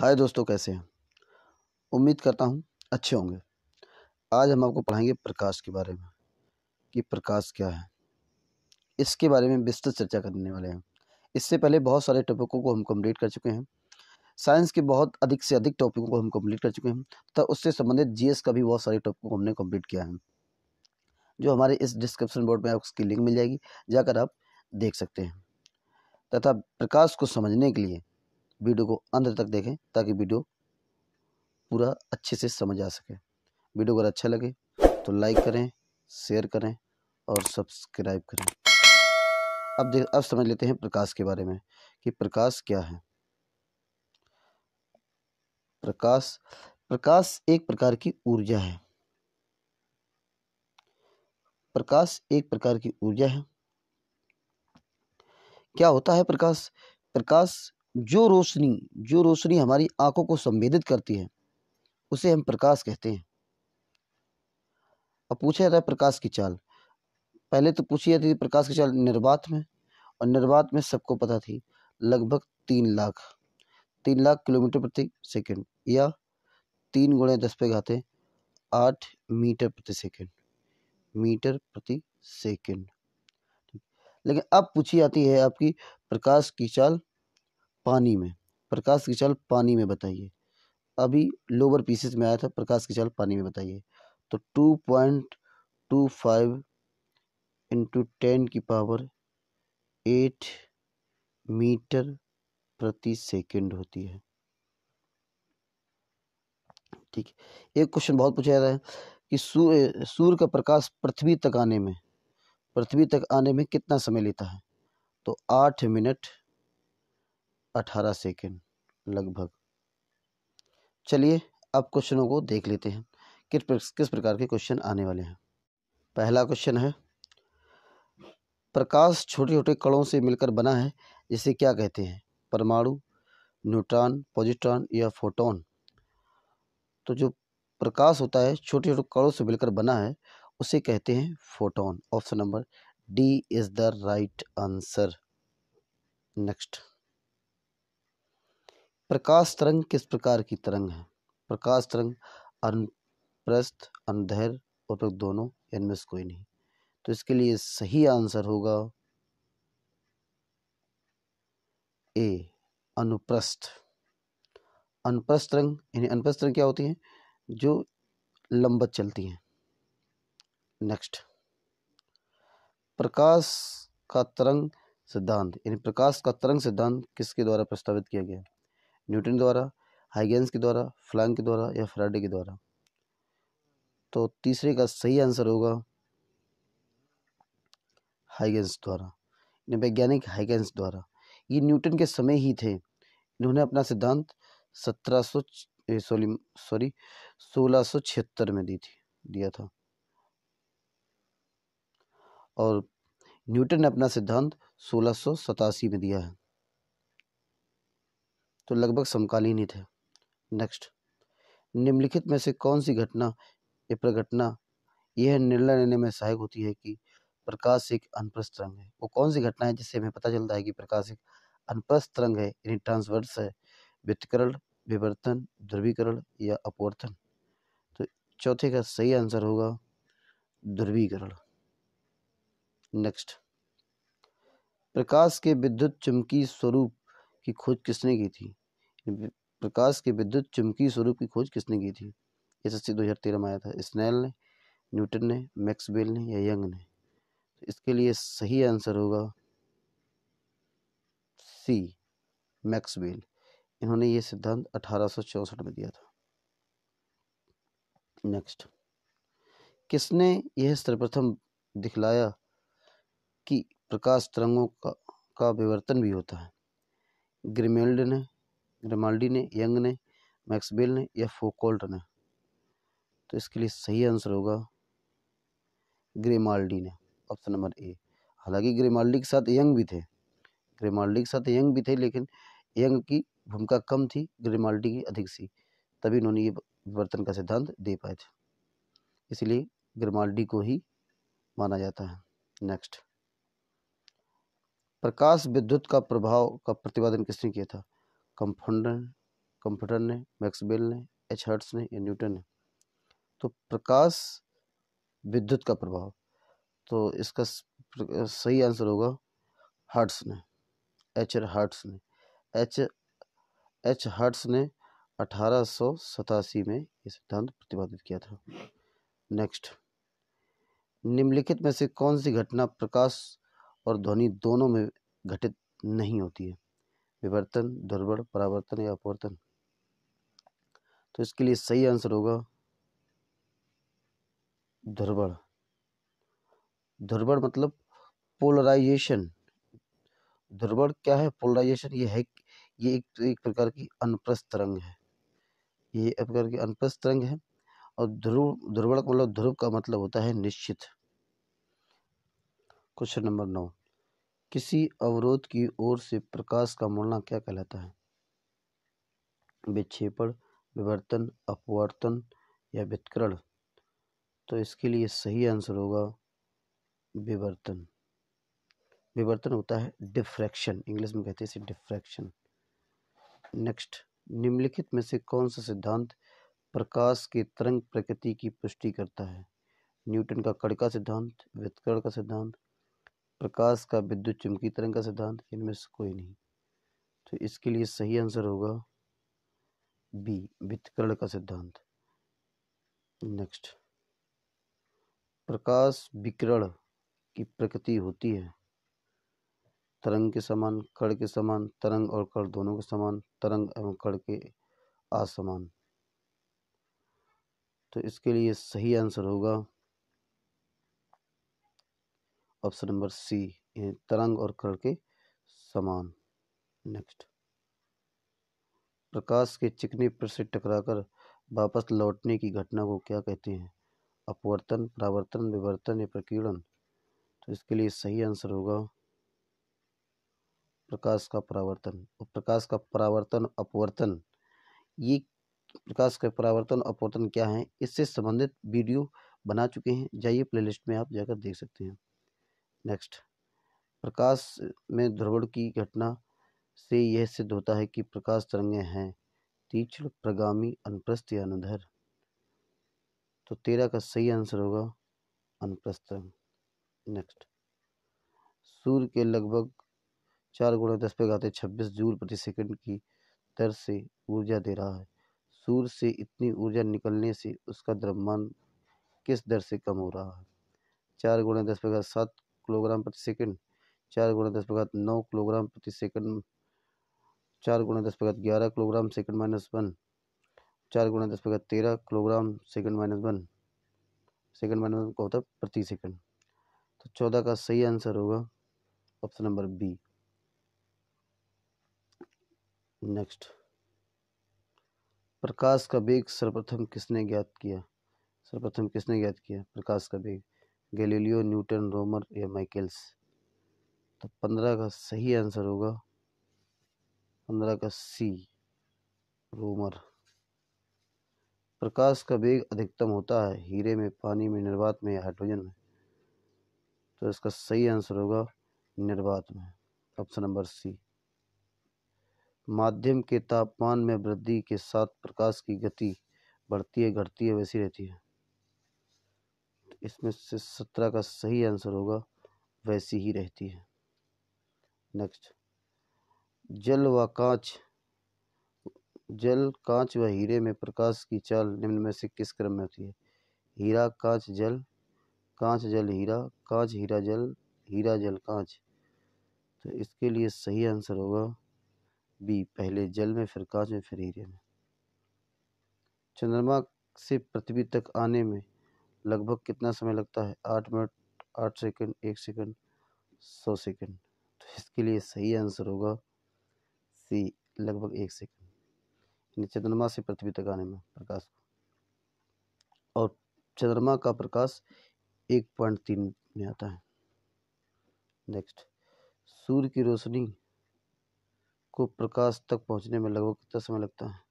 हाय दोस्तों कैसे हैं उम्मीद करता हूँ अच्छे होंगे आज हम आपको पढ़ाएंगे प्रकाश के बारे में कि प्रकाश क्या है इसके बारे में विस्तृत चर्चा करने वाले हैं इससे पहले बहुत सारे टॉपिकों को हम कंप्लीट कर चुके हैं साइंस के बहुत अधिक से अधिक टॉपिकों को हम कंप्लीट कर चुके हैं तथा उससे संबंधित जी का भी बहुत सारे टॉपिक को हमने कम्प्लीट किया है जो हमारे इस डिस्क्रिप्शन बोर्ड में उसकी लिंक मिल जाएगी जाकर आप देख सकते हैं तथा प्रकाश को समझने के लिए वीडियो को अंत तक देखें ताकि वीडियो पूरा अच्छे से समझ आ सके वीडियो अगर अच्छा लगे तो लाइक करें शेयर करें और सब्सक्राइब करें अब देख अब समझ लेते हैं प्रकाश के बारे में कि प्रकाश क्या है प्रकाश प्रकाश एक प्रकार की ऊर्जा है प्रकाश एक प्रकार की ऊर्जा है क्या होता है प्रकाश प्रकाश जो रोशनी जो रोशनी हमारी आंखों को संवेदित करती है उसे हम प्रकाश कहते हैं अब पूछा जाता है प्रकाश की चाल पहले तो पूछी जाती थी प्रकाश की चाल निर्वात में और निर्वात में सबको पता थी लगभग तीन लाख तीन लाख किलोमीटर प्रति सेकंड या तीन गुणे दस पे घाते आठ मीटर प्रति सेकंड मीटर प्रति सेकंड लेकिन अब पूछी जाती है आपकी प्रकाश की चाल पानी में प्रकाश की चाल पानी में बताइए अभी लोअर पीसेस में आया था प्रकाश की चाल पानी में बताइए तो two point two five into ten की पावर एट मीटर प्रति सेकंड होती है ठीक एक क्वेश्चन बहुत पूछा जा रहा है कि सूर्य सूर्य का प्रकाश पृथ्वी तक आने में पृथ्वी तक आने में कितना समय लेता है तो आठ मिनट अठारह सेकेंड लगभग चलिए अब क्वेश्चनों को देख लेते हैं किस किस प्रकार के क्वेश्चन आने वाले हैं पहला क्वेश्चन है प्रकाश छोटे छोटे कणों से मिलकर बना है जिसे क्या कहते हैं परमाणु न्यूट्रॉन पॉजिट्रॉन या फोटोन तो जो प्रकाश होता है छोटे छोटे कणों से मिलकर बना है उसे कहते हैं photon option number D is the right answer next प्रकाश तरंग किस प्रकार की तरंग है प्रकाश तरंग अनुप्रस्थ अनुदैर्घ्य और दोनों इनमें से कोई नहीं तो इसके लिए सही आंसर होगा ए अनुप्रस्थ अनुप्रस्थ तरंग यानी अनुप्रस्थ तरंग क्या होती है जो लंबत चलती हैं नेक्स्ट प्रकाश का तरंग सिद्धांत यानी प्रकाश का तरंग सिद्धांत किसके द्वारा प्रस्तावित किया गया न्यूटन के द्वारा हाइगेंस के द्वारा फ्लैंग के द्वारा या फ्राइडे के द्वारा तो तीसरे का सही आंसर होगा हाइगेंस द्वारा वैज्ञानिक हाइगेंस द्वारा ये न्यूटन के समय ही थे इन्होंने अपना सिद्धांत सत्रह सॉरी सॉरी सोलह सौ छिहत्तर में दी थी दिया था और न्यूटन ने अपना सिद्धांत सोलह सौ सतासी में दिया है तो लगभग समकालीन ही थे नेक्स्ट निम्नलिखित में से कौन सी घटना या प्रघटना यह निर्णय लेने में सहायक होती है कि प्रकाश एक अनप्रस्थ रंग है वो कौन सी घटना है जिससे हमें पता चलता है कि प्रकाश एक अनप्रस्थ रंग है यानी ट्रांसवर्स है व्यतिकरण विवर्तन ध्रुवीकरण या अपवर्तन तो चौथे का सही आंसर होगा ध्रुवीकरण नेक्स्ट प्रकाश के विद्युत चुंबकीय स्वरूप की खोज किसने की थी प्रकाश के विद्युत चुंबकीय स्वरूप की खोज किसने की थी एस सी दो हज़ार तेरह में आया था स्नेल ने न्यूटन ने मैक्सवेल ने या यंग ने तो इसके लिए सही आंसर होगा सी मैक्सवेल इन्होंने ये सिद्धांत अठारह में दिया था नेक्स्ट किसने यह सर्वप्रथम दिखलाया कि प्रकाश तरंगों का का विवर्तन भी होता है ग्रिमेल्ड ने रिमाल्डी ने यंग ने मैक्सबेल ने या फोकोल्ट ने तो इसके लिए सही आंसर होगा ग्रेमाल्डी ने ऑप्शन नंबर ए हालांकि ग्रेमाल्डी के साथ यंग भी थे ग्रेमाल्डी के साथ यंग भी थे लेकिन यंग की भूमिका कम थी ग्रेमाल्डी की अधिक सी तभी उन्होंने ये विवर्तन का सिद्धांत दे पाए थे इसलिए ग्रेमाल्डी को ही माना जाता है नेक्स्ट प्रकाश विद्युत का प्रभाव का प्रतिपादन किसने किया था कंफंडर कंप्यूटर ने मैक्सबेल ने एच हर्ट्स ने या न्यूटन ने तो प्रकाश विद्युत का प्रभाव तो इसका सही आंसर होगा हर्ट्स ने एच हर्ट्स ने एच एच हर्ट्स ने अठारह में ये सिद्धांत प्रतिपादित किया था नेक्स्ट निम्नलिखित में से कौन सी घटना प्रकाश और ध्वनि दोनों में घटित नहीं होती है विवर्तन ध्रुवण परावर्तन या अपवर्तन तो इसके लिए सही आंसर होगा ध्रुवण ध्रुवण मतलब पोलराइजेशन ध्रुवण क्या है पोलराइजेशन ये है ये एक एक प्रकार की अनप्रस्थ तरंग है ये एक प्रकार की अनप्रस्थ तरंग है और ध्रुव ध्रुवण मतलब ध्रुव का मतलब होता है निश्चित क्वेश्चन नंबर नौ किसी अवरोध की ओर से प्रकाश का मुड़ना क्या कहलाता है विक्षेपण विवर्तन अपवर्तन या व्यतिकरण तो इसके लिए सही आंसर होगा विवर्तन विवर्तन होता है डिफ्रैक्शन इंग्लिश में कहते हैं इसे डिफ्रैक्शन नेक्स्ट निम्नलिखित में से कौन सा सिद्धांत प्रकाश के तरंग प्रकृति की पुष्टि करता है न्यूटन का कड़का सिद्धांत वितकरण का सिद्धांत प्रकाश का विद्युत चुंबकीय तरंग का सिद्धांत इनमें से कोई नहीं तो इसके लिए सही आंसर होगा बी वितकरण का सिद्धांत नेक्स्ट प्रकाश विकरण की प्रकृति होती है तरंग के समान कण के समान तरंग और कण दोनों के समान तरंग एवं कण के असमान तो इसके लिए सही आंसर होगा ऑप्शन नंबर सी तरंग और करण के समान नेक्स्ट प्रकाश के चिकने पर से टकराकर वापस लौटने की घटना को क्या कहते हैं अपवर्तन परावर्तन विवर्तन या प्रकीर्णन तो इसके लिए सही आंसर होगा प्रकाश का परावर्तन और प्रकाश का परावर्तन अपवर्तन ये प्रकाश का परावर्तन अपवर्तन क्या है इससे संबंधित वीडियो बना चुके हैं जाइए प्लेलिस्ट में आप जाकर देख सकते हैं नेक्स्ट प्रकाश में ध्रुवण की घटना से यह सिद्ध होता है कि प्रकाश तरंगे हैं तीक्ष्ण प्रगामी अनुप्रस्थ या अनधर तो तेरा का सही आंसर होगा अनुप्रस्थ नेक्स्ट सूर्य के लगभग चार गुणे दस पे गाते छब्बीस जूल प्रति सेकंड की दर से ऊर्जा दे रहा है सूर्य से इतनी ऊर्जा निकलने से उसका द्रव्यमान किस दर से कम हो रहा है चार गुणे दस पे सात किलोग्राम प्रति सेकंड चार गुणा दस प्रघात नौ किलोग्राम प्रति सेकंड चार गुणा दस प्रघात ग्यारह किलोग्राम सेकंड माइनस वन चार गुणा दस प्रघात तेरह kilogram second minus one second minus one होता है प्रति सेकंड तो चौदह का सही आंसर होगा ऑप्शन नंबर बी नेक्स्ट प्रकाश का वेग सर्वप्रथम किसने ज्ञात किया सर्वप्रथम किसने ज्ञात किया प्रकाश का वेग गैलीलियो न्यूटन रोमर या माइकल्स तो पंद्रह का सही आंसर होगा पंद्रह का सी रोमर प्रकाश का वेग अधिकतम होता है हीरे में पानी में निर्वात में या हाइड्रोजन में तो इसका सही आंसर होगा निर्वात में ऑप्शन नंबर सी माध्यम के तापमान में वृद्धि के साथ प्रकाश की गति बढ़ती है घटती है वैसी रहती है इसमें से सत्रह का सही आंसर होगा वैसी ही रहती है नेक्स्ट जल व कांच जल कांच व हीरे में प्रकाश की चाल निम्न में से किस क्रम में होती है हीरा कांच जल कांच जल हीरा कांच हीरा जल हीरा जल कांच तो इसके लिए सही आंसर होगा बी पहले जल में फिर कांच में फिर हीरे में चंद्रमा से पृथ्वी तक आने में लगभग कितना समय लगता है आठ मिनट आठ सेकंड एक सेकंड सौ सेकंड तो इसके लिए सही आंसर होगा सी लगभग एक सेकंड यानी चंद्रमा से पृथ्वी तक आने में प्रकाश को और चंद्रमा का प्रकाश एक पॉइंट तीन में आता है नेक्स्ट सूर्य की रोशनी को प्रकाश तक पहुंचने में लगभग कितना समय लगता है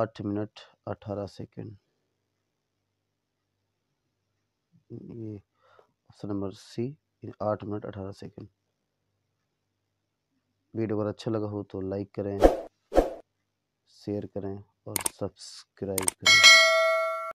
आठ मिनट अठारह सेकंड ये ऑप्शन नंबर सी आठ मिनट अठारह सेकेंड वीडियो अगर अच्छा लगा हो तो लाइक करें शेयर करें और सब्सक्राइब करें